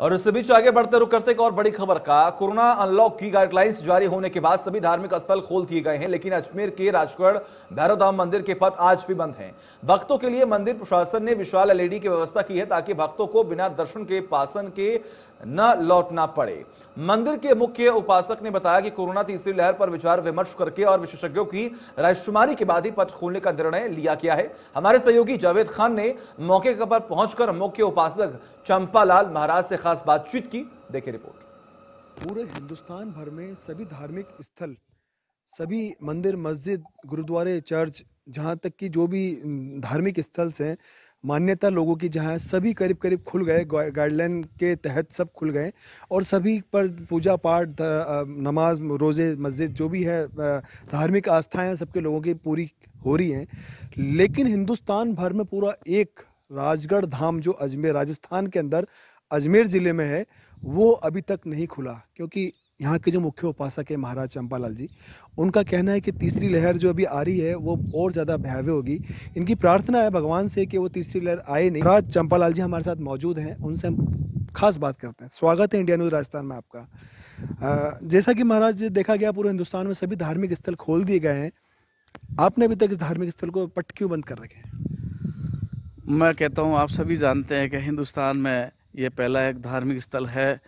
और इस बीच आगे बढ़ते रुक करते एक और बड़ी खबर का कोरोना अनलॉक की गाइडलाइंस जारी होने के बाद सभी धार्मिक स्थल खोल दिए गए हैं लेकिन अजमेर के राजगढ़ भैरव धाम मंदिर के पट आज भी बंद हैं भक्तों के लिए मंदिर प्रशासन ने विशाल एलईडी e की व्यवस्था की है ताकि भक्तों को बिना दर्शन के पासन के न लौटना पड़े मंदिर के मुख्य उपासक ने बताया कि कोरोना तीसरी लहर पर विचार विमर्श करके और विशेषज्ञों की रायशुमारी के बाद ही पट खोलने का निर्णय लिया गया है हमारे सहयोगी जावेद खान ने मौके पर पहुंचकर मुख्य उपासक चंपालाल महाराज से खास बातचीत की देखे रिपोर्ट पूरे हिंदुस्तान भर में सभी धार्मिक स्थल सभी मंदिर मस्जिद गुरुद्वारे चर्च जहाँ तक कि जो भी धार्मिक स्थल हैं मान्यता लोगों की जहाँ सभी करीब करीब खुल गए गाइडलाइन के तहत सब खुल गए और सभी पर पूजा पाठ नमाज रोज़े मस्जिद जो भी है धार्मिक आस्थाएं सबके लोगों की पूरी हो रही हैं लेकिन हिंदुस्तान भर में पूरा एक राजगढ़ धाम जो अजमेर राजस्थान के अंदर अजमेर ज़िले में है वो अभी तक नहीं खुला क्योंकि यहाँ के जो मुख्य उपासक है महाराज चंपालाल जी उनका कहना है कि तीसरी लहर जो अभी आ रही है वो और ज़्यादा भयावह होगी इनकी प्रार्थना है भगवान से कि वो तीसरी लहर आए नहीं महाराज चंपालाल जी हमारे साथ मौजूद हैं उनसे हम खास बात करते हैं स्वागत है इंडिया न्यूज़ राजस्थान में आपका जैसा कि महाराज देखा गया पूरे हिंदुस्तान में सभी धार्मिक स्थल खोल दिए गए हैं आपने अभी तक इस धार्मिक स्थल को पट क्यों बंद कर रखे हैं मैं कहता हूँ आप सभी जानते हैं कि हिंदुस्तान में ये पहला एक धार्मिक स्थल है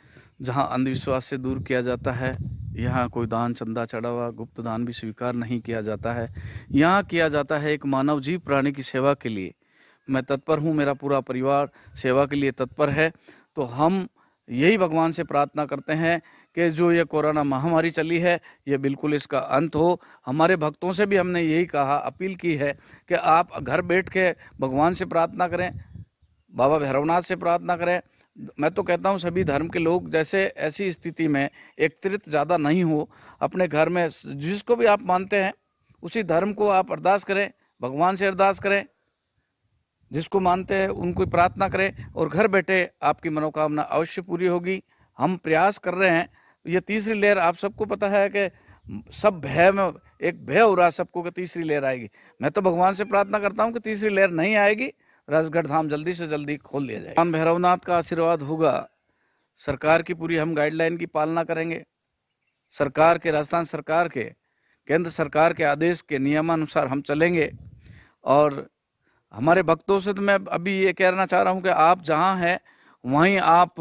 जहाँ अंधविश्वास से दूर किया जाता है यहाँ कोई दान चंदा चढ़ावा गुप्त दान भी स्वीकार नहीं किया जाता है यहाँ किया जाता है एक मानव जीव प्राणी की सेवा के लिए मैं तत्पर हूँ मेरा पूरा परिवार सेवा के लिए तत्पर है तो हम यही भगवान से प्रार्थना करते हैं कि जो ये कोरोना महामारी चली है ये बिल्कुल इसका अंत हो हमारे भक्तों से भी हमने यही कहा अपील की है कि आप घर बैठ के भगवान से प्रार्थना करें बाबा भैरवनाथ से प्रार्थना करें मैं तो कहता हूँ सभी धर्म के लोग जैसे ऐसी स्थिति में एकत्रित ज़्यादा नहीं हो अपने घर में जिसको भी आप मानते हैं उसी धर्म को आप अरदास करें भगवान से अरदास करें जिसको मानते हैं उनको प्रार्थना करें और घर बैठे आपकी मनोकामना अवश्य पूरी होगी हम प्रयास कर रहे हैं ये तीसरी लेयर आप सबको पता है कि सब भय में एक भय हो रहा सबको कि तीसरी लेयर आएगी मैं तो भगवान से प्रार्थना करता हूँ कि तीसरी लेयर नहीं आएगी राजगढ़ धाम जल्दी से जल्दी खोल दिया जाए भगवान भैरवनाथ का आशीर्वाद होगा सरकार की पूरी हम गाइडलाइन की पालना करेंगे सरकार के राजस्थान सरकार के केंद्र सरकार के आदेश के नियमानुसार हम चलेंगे और हमारे भक्तों से तो मैं अभी ये कहना चाह रहा हूँ कि आप जहाँ हैं वहीं आप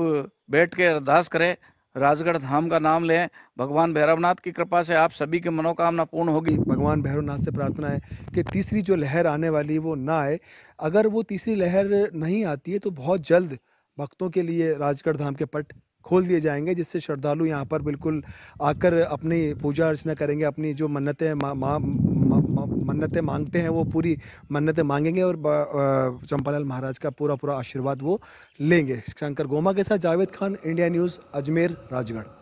बैठ के अरदास करें राजगढ़ धाम का नाम लें भगवान भैरवनाथ की कृपा से आप सभी की मनोकामना पूर्ण होगी भगवान भैरवनाथ से प्रार्थना है कि तीसरी जो लहर आने वाली वो ना आए अगर वो तीसरी लहर नहीं आती है तो बहुत जल्द भक्तों के लिए राजगढ़ धाम के पट खोल दिए जाएंगे जिससे श्रद्धालु यहाँ पर बिल्कुल आकर अपनी पूजा अर्चना करेंगे अपनी जो मन्नतें माँ मा, मन्नतें मांगते हैं वो पूरी मन्नतें मांगेंगे और चंपालाल महाराज का पूरा पूरा आशीर्वाद वो लेंगे शंकर गोमा के साथ जावेद खान इंडिया न्यूज़ अजमेर राजगढ़